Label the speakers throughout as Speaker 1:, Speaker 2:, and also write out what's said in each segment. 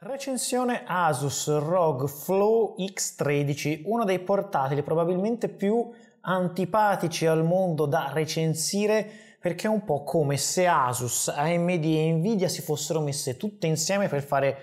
Speaker 1: Recensione Asus ROG Flow X13, uno dei portatili probabilmente più antipatici al mondo da recensire perché è un po' come se Asus, AMD e Nvidia si fossero messe tutte insieme per fare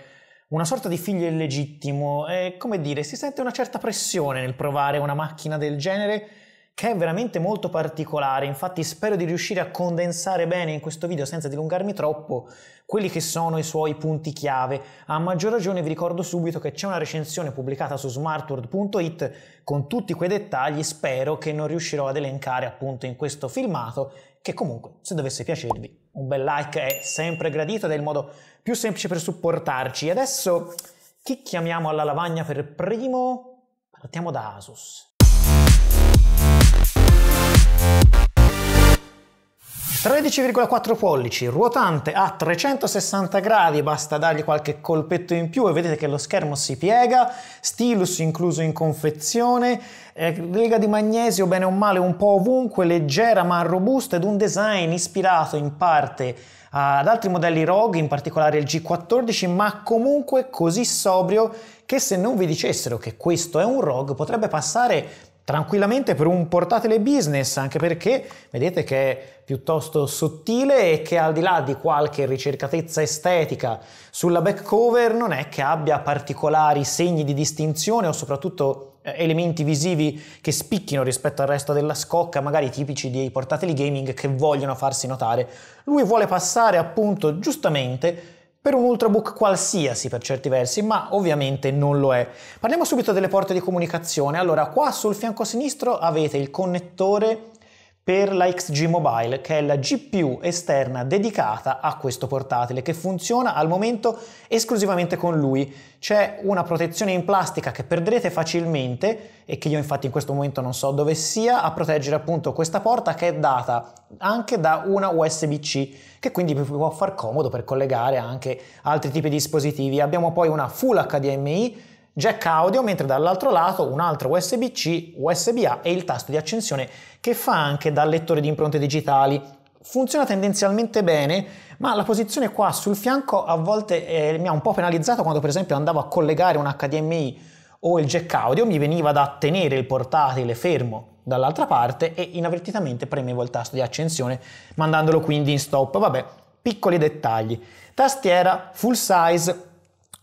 Speaker 1: una sorta di figlio illegittimo e come dire, si sente una certa pressione nel provare una macchina del genere che è veramente molto particolare, infatti spero di riuscire a condensare bene in questo video senza dilungarmi troppo quelli che sono i suoi punti chiave. A maggior ragione vi ricordo subito che c'è una recensione pubblicata su smartword.it con tutti quei dettagli, spero che non riuscirò ad elencare appunto in questo filmato, che comunque se dovesse piacervi un bel like è sempre gradito ed è il modo più semplice per supportarci. E adesso chi chiamiamo alla lavagna per primo? Partiamo da Asus. 13,4 pollici, ruotante a 360 gradi, basta dargli qualche colpetto in più e vedete che lo schermo si piega, stilus incluso in confezione, eh, lega di magnesio bene o male un po' ovunque, leggera ma robusta ed un design ispirato in parte ad altri modelli ROG, in particolare il G14, ma comunque così sobrio che se non vi dicessero che questo è un ROG potrebbe passare tranquillamente per un portatile business, anche perché vedete che è piuttosto sottile e che al di là di qualche ricercatezza estetica sulla back cover non è che abbia particolari segni di distinzione o soprattutto eh, elementi visivi che spicchino rispetto al resto della scocca, magari tipici dei portatili gaming che vogliono farsi notare. Lui vuole passare appunto giustamente per un ultrabook qualsiasi per certi versi, ma ovviamente non lo è. Parliamo subito delle porte di comunicazione. Allora, qua sul fianco sinistro avete il connettore per la XG Mobile, che è la GPU esterna dedicata a questo portatile, che funziona al momento esclusivamente con lui. C'è una protezione in plastica che perderete facilmente e che io infatti in questo momento non so dove sia, a proteggere appunto questa porta che è data anche da una USB-C, che quindi vi può far comodo per collegare anche altri tipi di dispositivi. Abbiamo poi una Full HDMI jack audio, mentre dall'altro lato un altro USB-C, USB-A e il tasto di accensione che fa anche da lettore di impronte digitali. Funziona tendenzialmente bene, ma la posizione qua sul fianco a volte eh, mi ha un po' penalizzato quando per esempio andavo a collegare un HDMI o il jack audio, mi veniva da tenere il portatile fermo dall'altra parte e inavvertitamente premevo il tasto di accensione mandandolo quindi in stop. Vabbè, piccoli dettagli. Tastiera full size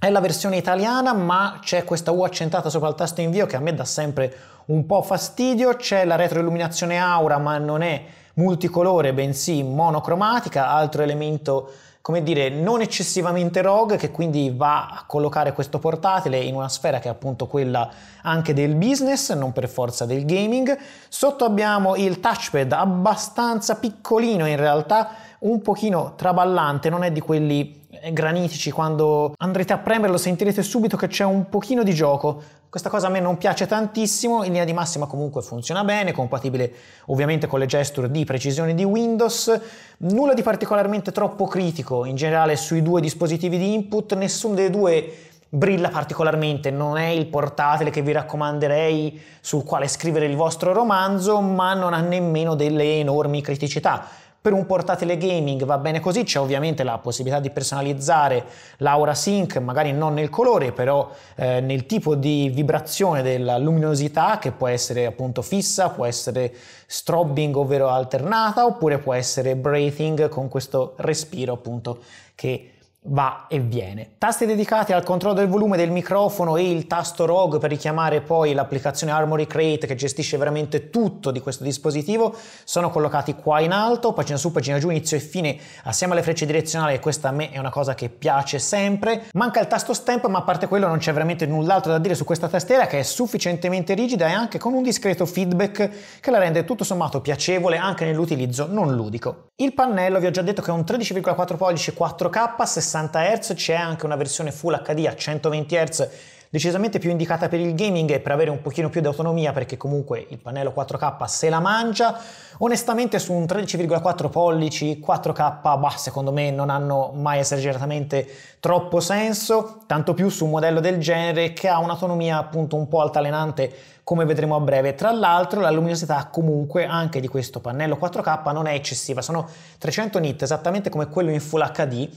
Speaker 1: è la versione italiana, ma c'è questa U accentata sopra il tasto invio che a me dà sempre un po' fastidio, c'è la retroilluminazione aura, ma non è multicolore, bensì monocromatica, altro elemento come dire, non eccessivamente rogue, che quindi va a collocare questo portatile in una sfera che è appunto quella anche del business, non per forza del gaming. Sotto abbiamo il touchpad abbastanza piccolino in realtà, un pochino traballante, non è di quelli eh, granitici, quando andrete a premerlo sentirete subito che c'è un pochino di gioco. Questa cosa a me non piace tantissimo, in linea di massima comunque funziona bene, compatibile ovviamente con le gesture di precisione di Windows, nulla di particolarmente troppo critico in generale sui due dispositivi di input, nessuno dei due brilla particolarmente, non è il portatile che vi raccomanderei sul quale scrivere il vostro romanzo, ma non ha nemmeno delle enormi criticità per un portatile gaming va bene così, c'è ovviamente la possibilità di personalizzare l'aura sync, magari non nel colore, però eh, nel tipo di vibrazione della luminosità che può essere appunto fissa, può essere strobing ovvero alternata, oppure può essere breathing con questo respiro appunto che va e viene. Tasti dedicati al controllo del volume del microfono e il tasto ROG per richiamare poi l'applicazione Armory Crate che gestisce veramente tutto di questo dispositivo sono collocati qua in alto, pagina su, pagina giù, inizio e fine assieme alle frecce direzionali e questa a me è una cosa che piace sempre. Manca il tasto stamp ma a parte quello non c'è veramente null'altro da dire su questa tastiera che è sufficientemente rigida e anche con un discreto feedback che la rende tutto sommato piacevole anche nell'utilizzo non ludico. Il pannello vi ho già detto che è un 13,4 pollici 4K 60 Hz, c'è anche una versione Full HD a 120 Hz decisamente più indicata per il gaming e per avere un pochino più di autonomia perché comunque il pannello 4K se la mangia. Onestamente su un 13,4 pollici 4K, bah, secondo me non hanno mai esageratamente troppo senso, tanto più su un modello del genere che ha un'autonomia appunto un po' altalenante come vedremo a breve. Tra l'altro la luminosità comunque anche di questo pannello 4K non è eccessiva, sono 300 nit esattamente come quello in Full HD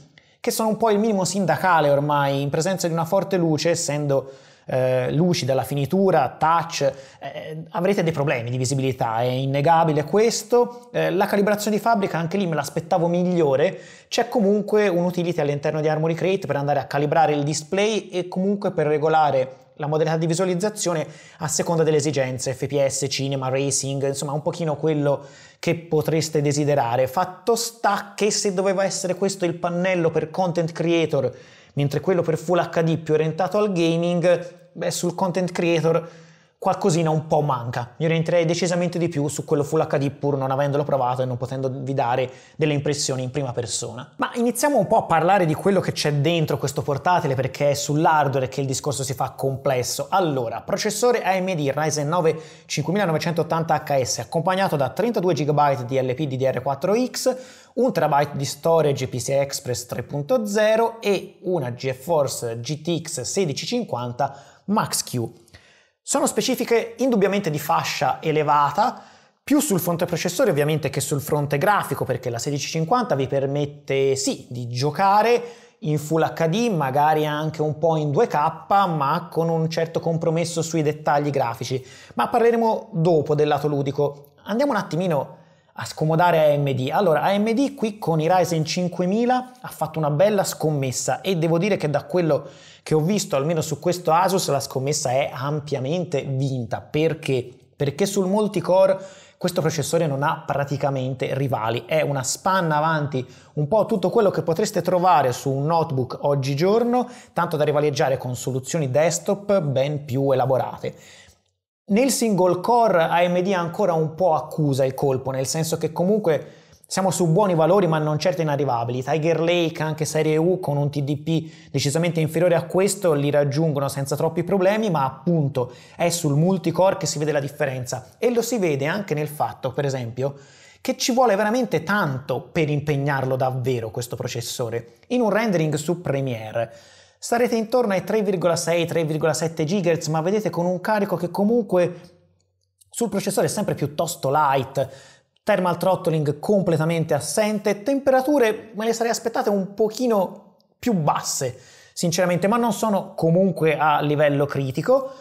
Speaker 1: che sono un po' il minimo sindacale ormai, in presenza di una forte luce, essendo eh, lucida, la finitura, touch, eh, avrete dei problemi di visibilità, è innegabile questo. Eh, la calibrazione di fabbrica anche lì me l'aspettavo migliore, c'è comunque un utility all'interno di Armory Crate per andare a calibrare il display e comunque per regolare la modalità di visualizzazione a seconda delle esigenze, FPS, cinema, racing, insomma un pochino quello che potreste desiderare. Fatto sta che se doveva essere questo il pannello per content creator mentre quello per Full HD più orientato al gaming, beh, sul content creator qualcosina un po' manca. Mi orienterei decisamente di più su quello Full HD pur non avendolo provato e non potendovi dare delle impressioni in prima persona. Ma iniziamo un po' a parlare di quello che c'è dentro questo portatile perché è sull'hardware che il discorso si fa complesso. Allora, processore AMD Ryzen 9 5980HS accompagnato da 32 GB di LPDDR4X, 1 TB di storage PCI Express 3.0 e una GeForce GTX 1650 Max-Q. Sono specifiche indubbiamente di fascia elevata, più sul fronte processore ovviamente che sul fronte grafico, perché la 1650 vi permette sì di giocare in Full HD, magari anche un po' in 2K, ma con un certo compromesso sui dettagli grafici. Ma parleremo dopo del lato ludico. Andiamo un attimino a scomodare AMD. Allora, AMD qui con i Ryzen 5000 ha fatto una bella scommessa e devo dire che da quello che ho visto almeno su questo Asus la scommessa è ampiamente vinta. Perché? Perché sul multicore questo processore non ha praticamente rivali, è una spanna avanti un po' tutto quello che potreste trovare su un notebook oggigiorno, tanto da rivaleggiare con soluzioni desktop ben più elaborate. Nel single core AMD ancora un po' accusa il colpo, nel senso che comunque siamo su buoni valori ma non certo inarrivabili. Tiger Lake, anche Serie U, con un TDP decisamente inferiore a questo, li raggiungono senza troppi problemi, ma appunto è sul multicore che si vede la differenza. E lo si vede anche nel fatto, per esempio, che ci vuole veramente tanto per impegnarlo davvero questo processore. In un rendering su Premiere sarete intorno ai 3,6-3,7 GHz, ma vedete con un carico che comunque sul processore è sempre piuttosto light thermal throttling completamente assente, temperature me le sarei aspettate un pochino più basse sinceramente, ma non sono comunque a livello critico.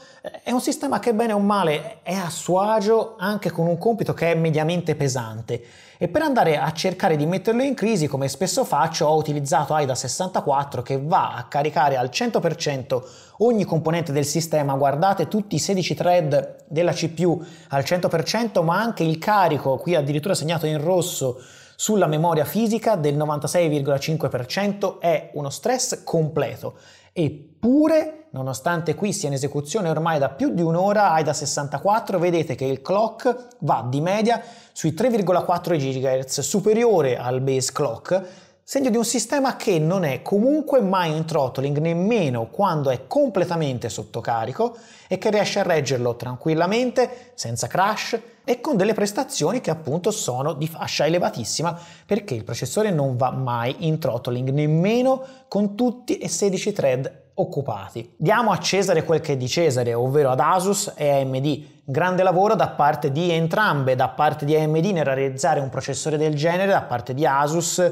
Speaker 1: È un sistema che bene o male è a suo agio anche con un compito che è mediamente pesante e per andare a cercare di metterlo in crisi, come spesso faccio, ho utilizzato AIDA 64 che va a caricare al 100% ogni componente del sistema, guardate tutti i 16 thread della CPU al 100%, ma anche il carico, qui addirittura segnato in rosso, sulla memoria fisica del 96,5% è uno stress completo. Eppure, nonostante qui sia in esecuzione ormai da più di un'ora, AIDA 64, vedete che il clock va di media sui 3,4 GHz, superiore al base clock, segno di un sistema che non è comunque mai in throttling nemmeno quando è completamente sotto carico e che riesce a reggerlo tranquillamente, senza crash e con delle prestazioni che appunto sono di fascia elevatissima perché il processore non va mai in throttling nemmeno con tutti e 16 thread occupati. Diamo a Cesare quel che è di Cesare, ovvero ad Asus e AMD. Grande lavoro da parte di entrambe, da parte di AMD nel realizzare un processore del genere, da parte di Asus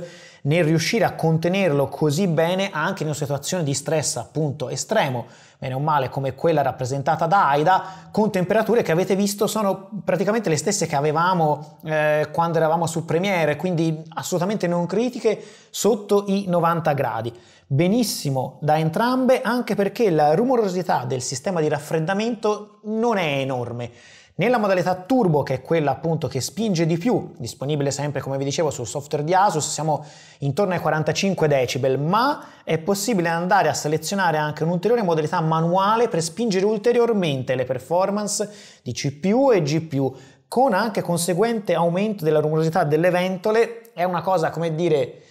Speaker 1: nel riuscire a contenerlo così bene anche in una situazione di stress appunto estremo, bene o male come quella rappresentata da Aida, con temperature che avete visto sono praticamente le stesse che avevamo eh, quando eravamo su Premiere, quindi assolutamente non critiche, sotto i 90 gradi. Benissimo da entrambe, anche perché la rumorosità del sistema di raffreddamento non è enorme nella modalità turbo, che è quella appunto che spinge di più, disponibile sempre come vi dicevo sul software di Asus, siamo intorno ai 45 decibel, ma è possibile andare a selezionare anche un'ulteriore modalità manuale per spingere ulteriormente le performance di CPU e GPU, con anche conseguente aumento della rumorosità delle ventole. È una cosa, come dire,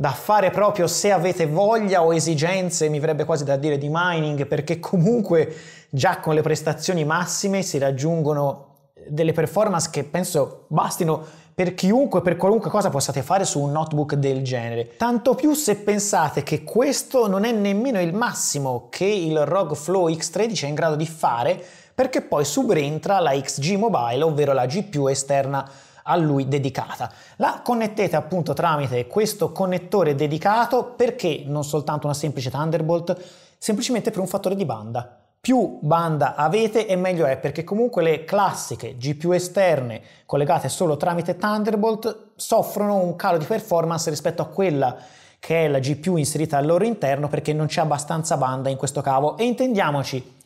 Speaker 1: da fare proprio se avete voglia o esigenze, mi verrebbe quasi da dire di mining, perché comunque già con le prestazioni massime si raggiungono delle performance che penso bastino per chiunque, per qualunque cosa possiate fare su un notebook del genere. Tanto più se pensate che questo non è nemmeno il massimo che il ROG Flow X13 è in grado di fare, perché poi subentra la XG Mobile, ovvero la GPU esterna a lui dedicata. La connettete appunto tramite questo connettore dedicato perché non soltanto una semplice Thunderbolt, semplicemente per un fattore di banda. Più banda avete e meglio è perché comunque le classiche GPU esterne collegate solo tramite Thunderbolt soffrono un calo di performance rispetto a quella che è la GPU inserita al loro interno perché non c'è abbastanza banda in questo cavo e intendiamoci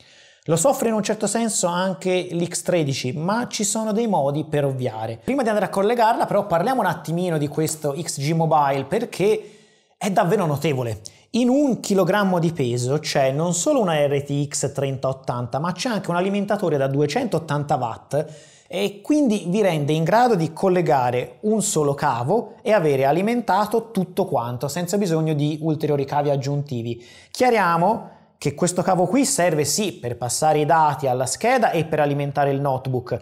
Speaker 1: lo soffre in un certo senso anche l'X13, ma ci sono dei modi per ovviare. Prima di andare a collegarla però parliamo un attimino di questo XG Mobile perché è davvero notevole. In un chilogrammo di peso c'è non solo una RTX 3080, ma c'è anche un alimentatore da 280 watt e quindi vi rende in grado di collegare un solo cavo e avere alimentato tutto quanto senza bisogno di ulteriori cavi aggiuntivi. Chiariamo che questo cavo qui serve sì per passare i dati alla scheda e per alimentare il notebook,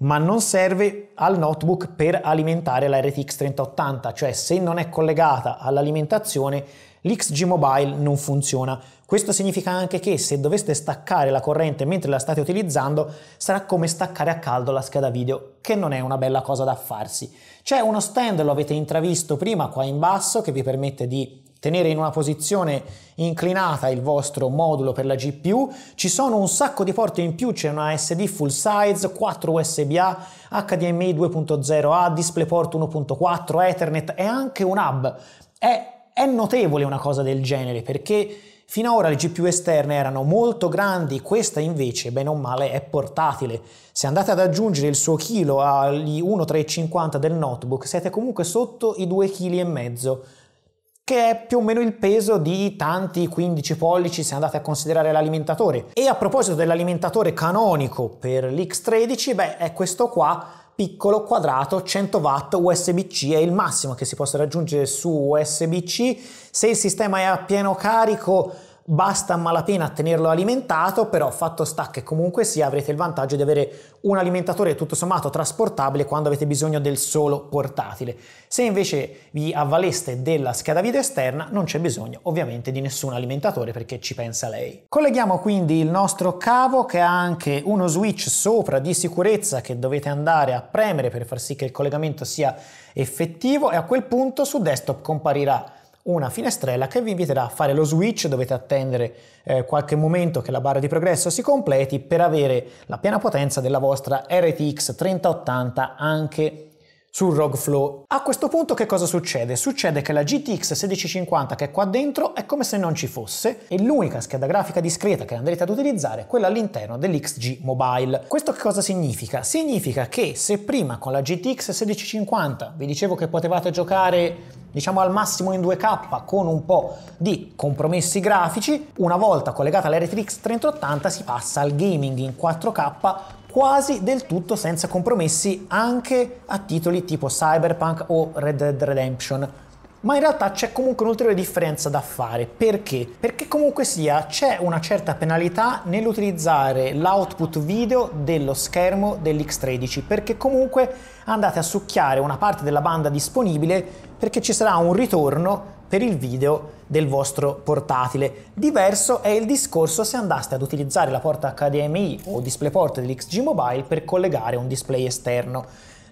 Speaker 1: ma non serve al notebook per alimentare la RTX 3080, cioè se non è collegata all'alimentazione l'XG Mobile non funziona. Questo significa anche che se doveste staccare la corrente mentre la state utilizzando, sarà come staccare a caldo la scheda video, che non è una bella cosa da farsi. C'è uno stand, lo avete intravisto prima qua in basso, che vi permette di tenere in una posizione inclinata il vostro modulo per la GPU. Ci sono un sacco di porte in più, c'è una SD full size, 4 USB-A, HDMI 2.0A, DisplayPort 1.4, Ethernet e anche un hub. È, è notevole una cosa del genere perché Fino ad ora le GPU esterne erano molto grandi, questa invece, bene o male, è portatile. Se andate ad aggiungere il suo chilo agli 1,350 del notebook, siete comunque sotto i 2,5 kg che è più o meno il peso di tanti 15 pollici se andate a considerare l'alimentatore. E a proposito dell'alimentatore canonico per l'X13, beh, è questo qua piccolo quadrato 100 watt USB-C è il massimo che si possa raggiungere su USB-C se il sistema è a pieno carico basta a malapena tenerlo alimentato, però fatto sta che comunque sia avrete il vantaggio di avere un alimentatore tutto sommato trasportabile quando avete bisogno del solo portatile. Se invece vi avvaleste della scheda video esterna non c'è bisogno ovviamente di nessun alimentatore perché ci pensa lei. Colleghiamo quindi il nostro cavo che ha anche uno switch sopra di sicurezza che dovete andare a premere per far sì che il collegamento sia effettivo e a quel punto su desktop comparirà una finestrella che vi inviterà a fare lo switch, dovete attendere eh, qualche momento che la barra di progresso si completi per avere la piena potenza della vostra RTX 3080 anche sul ROG Flow. A questo punto che cosa succede? Succede che la GTX 1650 che è qua dentro è come se non ci fosse e l'unica scheda grafica discreta che andrete ad utilizzare è quella all'interno dell'XG Mobile. Questo che cosa significa? Significa che se prima con la GTX 1650 vi dicevo che potevate giocare diciamo al massimo in 2K con un po' di compromessi grafici, una volta collegata all'RTX 3080 si passa al gaming in 4K quasi del tutto senza compromessi anche a titoli tipo Cyberpunk o Red Dead Redemption ma in realtà c'è comunque un'ulteriore differenza da fare. Perché? Perché comunque sia c'è una certa penalità nell'utilizzare l'output video dello schermo dell'X13, perché comunque andate a succhiare una parte della banda disponibile perché ci sarà un ritorno per il video del vostro portatile. Diverso è il discorso se andaste ad utilizzare la porta HDMI o DisplayPort dell'XG Mobile per collegare un display esterno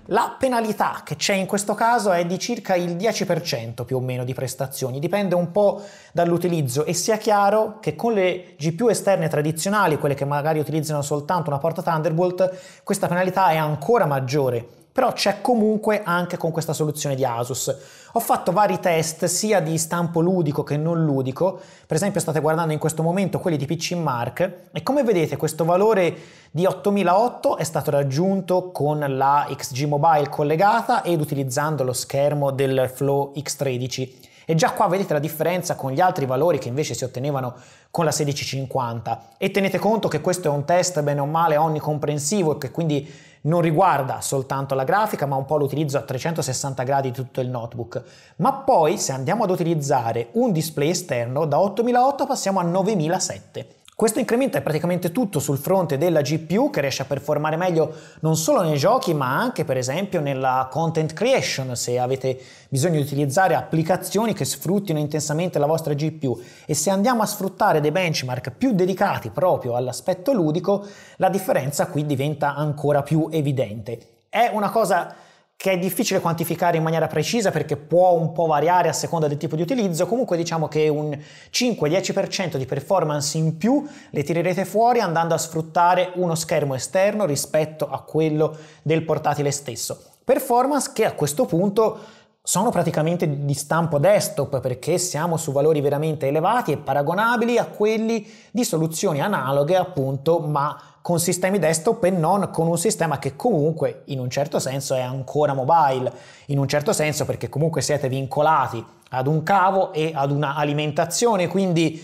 Speaker 1: la penalità che c'è in questo caso è di circa il 10% più o meno di prestazioni, dipende un po' dall'utilizzo e sia chiaro che con le GPU esterne tradizionali, quelle che magari utilizzano soltanto una porta Thunderbolt, questa penalità è ancora maggiore però c'è comunque anche con questa soluzione di Asus. Ho fatto vari test sia di stampo ludico che non ludico, per esempio state guardando in questo momento quelli di PC Mark e come vedete questo valore di 8008 è stato raggiunto con la XG Mobile collegata ed utilizzando lo schermo del Flow X13. E già qua vedete la differenza con gli altri valori che invece si ottenevano con la 1650. E tenete conto che questo è un test bene o male onnicomprensivo e che quindi non riguarda soltanto la grafica, ma un po' l'utilizzo a 360 gradi di tutto il notebook. Ma poi, se andiamo ad utilizzare un display esterno, da 8008 passiamo a 9007. Questo incremento è praticamente tutto sul fronte della GPU che riesce a performare meglio non solo nei giochi ma anche per esempio nella content creation se avete bisogno di utilizzare applicazioni che sfruttino intensamente la vostra GPU e se andiamo a sfruttare dei benchmark più dedicati proprio all'aspetto ludico la differenza qui diventa ancora più evidente. È una cosa che è difficile quantificare in maniera precisa perché può un po' variare a seconda del tipo di utilizzo, comunque diciamo che un 5-10% di performance in più le tirerete fuori andando a sfruttare uno schermo esterno rispetto a quello del portatile stesso. Performance che a questo punto sono praticamente di stampo desktop perché siamo su valori veramente elevati e paragonabili a quelli di soluzioni analoghe appunto ma con sistemi desktop e non con un sistema che comunque in un certo senso è ancora mobile, in un certo senso perché comunque siete vincolati ad un cavo e ad una alimentazione, quindi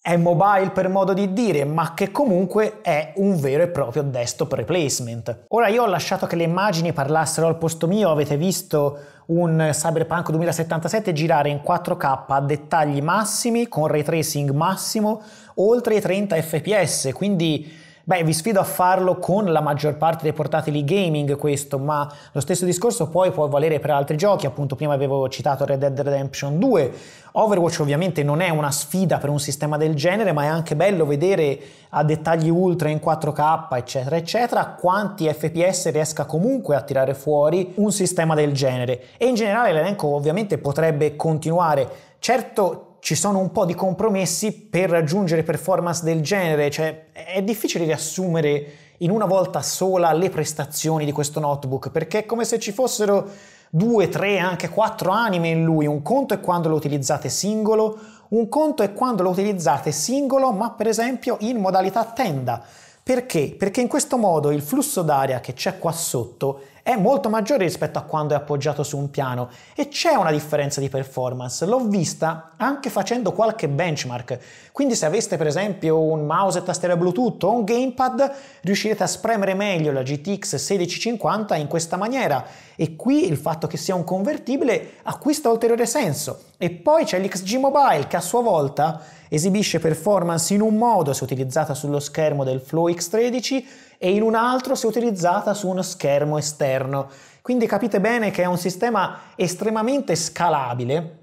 Speaker 1: è mobile per modo di dire, ma che comunque è un vero e proprio desktop replacement. Ora io ho lasciato che le immagini parlassero al posto mio, avete visto un Cyberpunk 2077 girare in 4K a dettagli massimi, con ray tracing massimo, oltre i 30 fps, quindi Beh, vi sfido a farlo con la maggior parte dei portatili gaming questo, ma lo stesso discorso poi può valere per altri giochi, appunto prima avevo citato Red Dead Redemption 2. Overwatch ovviamente non è una sfida per un sistema del genere, ma è anche bello vedere a dettagli ultra in 4K, eccetera, eccetera, quanti FPS riesca comunque a tirare fuori un sistema del genere. E in generale l'elenco ovviamente potrebbe continuare. Certo ci sono un po' di compromessi per raggiungere performance del genere, cioè è difficile riassumere in una volta sola le prestazioni di questo notebook, perché è come se ci fossero due, tre, anche quattro anime in lui, un conto è quando lo utilizzate singolo, un conto è quando lo utilizzate singolo ma per esempio in modalità tenda. Perché? Perché in questo modo il flusso d'aria che c'è qua sotto è molto maggiore rispetto a quando è appoggiato su un piano e c'è una differenza di performance, l'ho vista anche facendo qualche benchmark, quindi se aveste per esempio un mouse e tastiera Bluetooth o un gamepad riuscirete a spremere meglio la GTX 1650 in questa maniera e qui il fatto che sia un convertibile acquista ulteriore senso e poi c'è l'XG Mobile che a sua volta Esibisce performance in un modo se utilizzata sullo schermo del Flow X13 e in un altro se utilizzata su uno schermo esterno. Quindi capite bene che è un sistema estremamente scalabile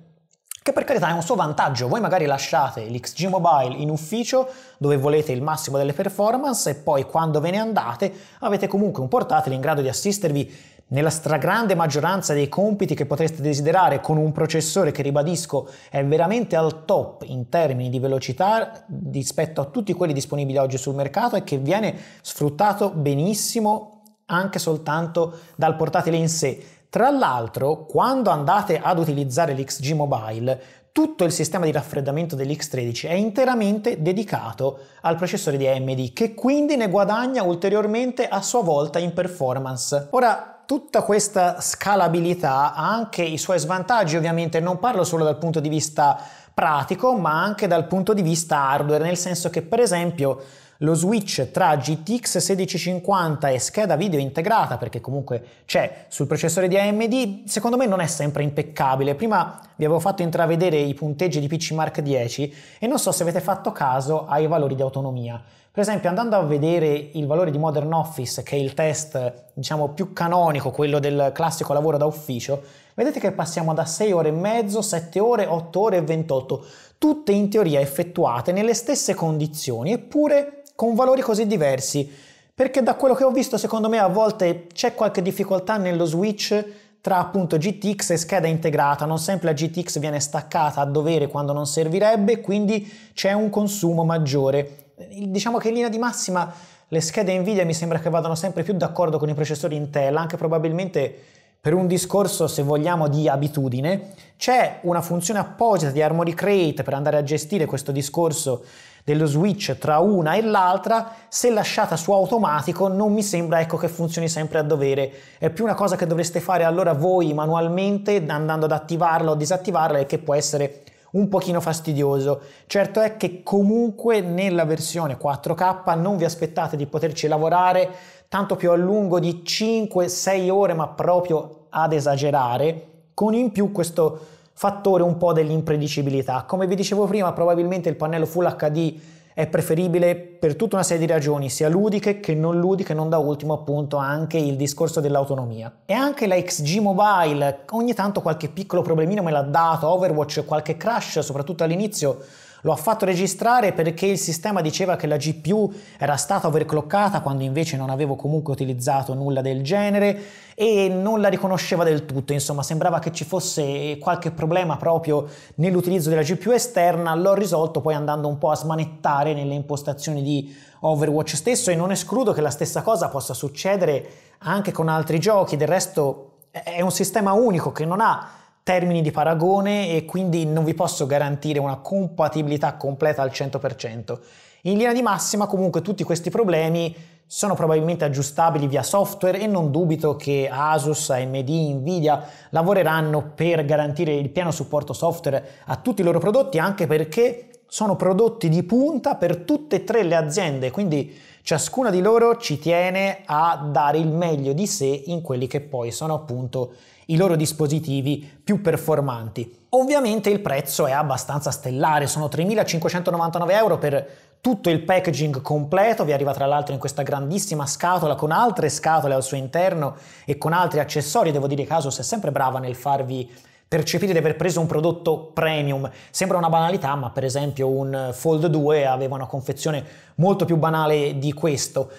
Speaker 1: che per carità è un suo vantaggio, voi magari lasciate l'XG Mobile in ufficio dove volete il massimo delle performance e poi quando ve ne andate avete comunque un portatile in grado di assistervi nella stragrande maggioranza dei compiti che potreste desiderare con un processore che ribadisco è veramente al top in termini di velocità rispetto a tutti quelli disponibili oggi sul mercato e che viene sfruttato benissimo anche soltanto dal portatile in sé. Tra l'altro, quando andate ad utilizzare l'XG Mobile, tutto il sistema di raffreddamento dell'X13 è interamente dedicato al processore di AMD che quindi ne guadagna ulteriormente a sua volta in performance. Ora tutta questa scalabilità ha anche i suoi svantaggi, ovviamente non parlo solo dal punto di vista pratico, ma anche dal punto di vista hardware, nel senso che per esempio lo switch tra GTX 1650 e scheda video integrata, perché comunque c'è sul processore di AMD, secondo me non è sempre impeccabile. Prima vi avevo fatto intravedere i punteggi di PC Mark 10 e non so se avete fatto caso ai valori di autonomia. Per esempio, andando a vedere il valore di Modern Office, che è il test diciamo più canonico, quello del classico lavoro da ufficio, vedete che passiamo da 6 ore e mezzo, 7 ore, 8 ore e 28, tutte in teoria effettuate nelle stesse condizioni, eppure con valori così diversi. Perché da quello che ho visto, secondo me a volte c'è qualche difficoltà nello switch tra appunto GTX e scheda integrata, non sempre la GTX viene staccata a dovere quando non servirebbe, quindi c'è un consumo maggiore diciamo che in linea di massima le schede Nvidia mi sembra che vadano sempre più d'accordo con i processori Intel, anche probabilmente per un discorso, se vogliamo, di abitudine. C'è una funzione apposita di Armory Create per andare a gestire questo discorso dello switch tra una e l'altra, se lasciata su automatico non mi sembra ecco, che funzioni sempre a dovere, è più una cosa che dovreste fare allora voi manualmente andando ad attivarla o disattivarla e che può essere un pochino fastidioso. Certo è che comunque nella versione 4K non vi aspettate di poterci lavorare tanto più a lungo di 5-6 ore, ma proprio ad esagerare, con in più questo fattore un po' dell'impredicibilità. Come vi dicevo prima, probabilmente il pannello Full HD è preferibile per tutta una serie di ragioni, sia ludiche che non ludiche, non da ultimo appunto anche il discorso dell'autonomia. E anche la XG Mobile, ogni tanto qualche piccolo problemino me l'ha dato, Overwatch qualche crash, soprattutto all'inizio, lo ha fatto registrare perché il sistema diceva che la GPU era stata overclockata quando invece non avevo comunque utilizzato nulla del genere e non la riconosceva del tutto, insomma sembrava che ci fosse qualche problema proprio nell'utilizzo della GPU esterna, l'ho risolto poi andando un po' a smanettare nelle impostazioni di Overwatch stesso e non escludo che la stessa cosa possa succedere anche con altri giochi, del resto è un sistema unico che non ha termini di paragone e quindi non vi posso garantire una compatibilità completa al 100%. In linea di massima comunque tutti questi problemi sono probabilmente aggiustabili via software e non dubito che Asus, AMD, Nvidia lavoreranno per garantire il pieno supporto software a tutti i loro prodotti anche perché sono prodotti di punta per tutte e tre le aziende, quindi ciascuna di loro ci tiene a dare il meglio di sé in quelli che poi sono appunto i loro dispositivi più performanti. Ovviamente il prezzo è abbastanza stellare, sono 3.599 euro per tutto il packaging completo, vi arriva tra l'altro in questa grandissima scatola con altre scatole al suo interno e con altri accessori, devo dire Casos è sempre brava nel farvi percepire di aver preso un prodotto premium. Sembra una banalità, ma per esempio un Fold 2 aveva una confezione molto più banale di questo.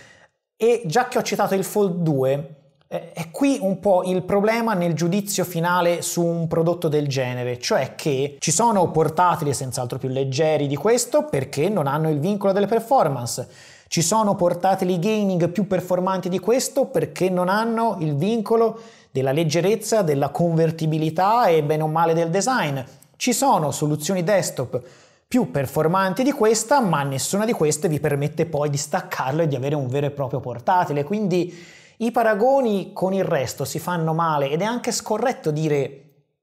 Speaker 1: E già che ho citato il Fold 2, eh, è qui un po' il problema nel giudizio finale su un prodotto del genere, cioè che ci sono portatili senz'altro più leggeri di questo perché non hanno il vincolo delle performance. Ci sono portatili gaming più performanti di questo perché non hanno il vincolo della leggerezza, della convertibilità e bene o male del design. Ci sono soluzioni desktop più performanti di questa, ma nessuna di queste vi permette poi di staccarlo e di avere un vero e proprio portatile, quindi i paragoni con il resto si fanno male ed è anche scorretto dire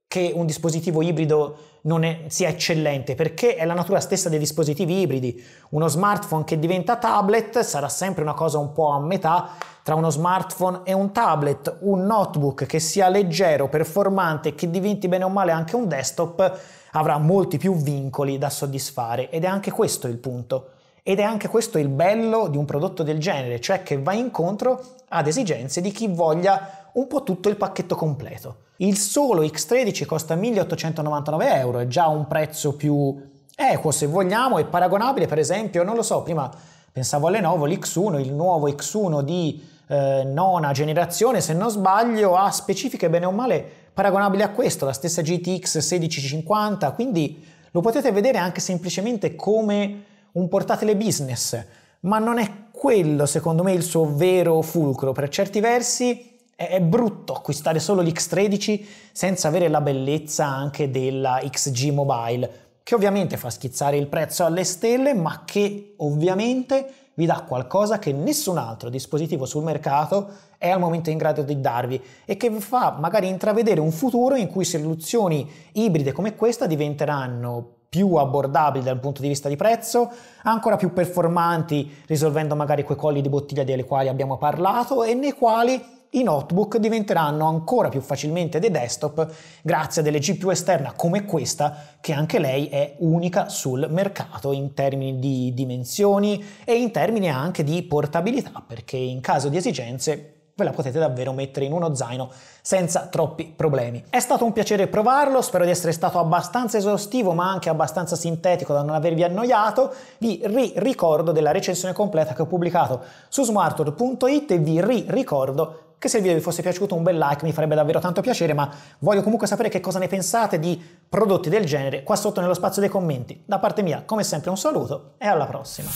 Speaker 1: che un dispositivo ibrido non è, sia eccellente, perché è la natura stessa dei dispositivi ibridi. Uno smartphone che diventa tablet sarà sempre una cosa un po' a metà tra uno smartphone e un tablet, un notebook che sia leggero, performante, che diventi bene o male anche un desktop, avrà molti più vincoli da soddisfare ed è anche questo il punto. Ed è anche questo il bello di un prodotto del genere, cioè che va incontro ad esigenze di chi voglia un po' tutto il pacchetto completo. Il solo X13 costa 1899 euro, è già un prezzo più equo se vogliamo e paragonabile per esempio, non lo so, prima pensavo alle Lenovo, l'X1, il nuovo X1 di eh, nona generazione se non sbaglio ha specifiche bene o male paragonabili a questo, la stessa GTX 1650, quindi lo potete vedere anche semplicemente come un portatile business ma non è quello, secondo me, il suo vero fulcro. Per certi versi è, brutto acquistare solo l'X13 senza avere la bellezza anche della XG Mobile, che ovviamente fa schizzare il prezzo alle stelle, ma che ovviamente vi dà qualcosa che nessun altro dispositivo sul mercato è al momento in grado di darvi e che vi fa magari intravedere un futuro in cui soluzioni ibride come questa diventeranno più abbordabili dal punto di vista di prezzo, ancora più performanti risolvendo magari quei colli di bottiglia delle quali abbiamo parlato e nei quali i notebook diventeranno ancora più facilmente dei desktop grazie a delle GPU esterne come questa che anche lei è unica sul mercato in termini di dimensioni e in termini anche di portabilità perché in caso di esigenze ve la potete davvero mettere in uno zaino senza troppi problemi. È stato un piacere provarlo, spero di essere stato abbastanza esaustivo ma anche abbastanza sintetico da non avervi annoiato. Vi ricordo della recensione completa che ho pubblicato su smartword.it e vi ricordo che se il video vi fosse piaciuto un bel like mi farebbe davvero tanto piacere, ma voglio comunque sapere che cosa ne pensate di prodotti del genere qua sotto nello spazio dei commenti. Da parte mia, come sempre, un saluto e alla prossima.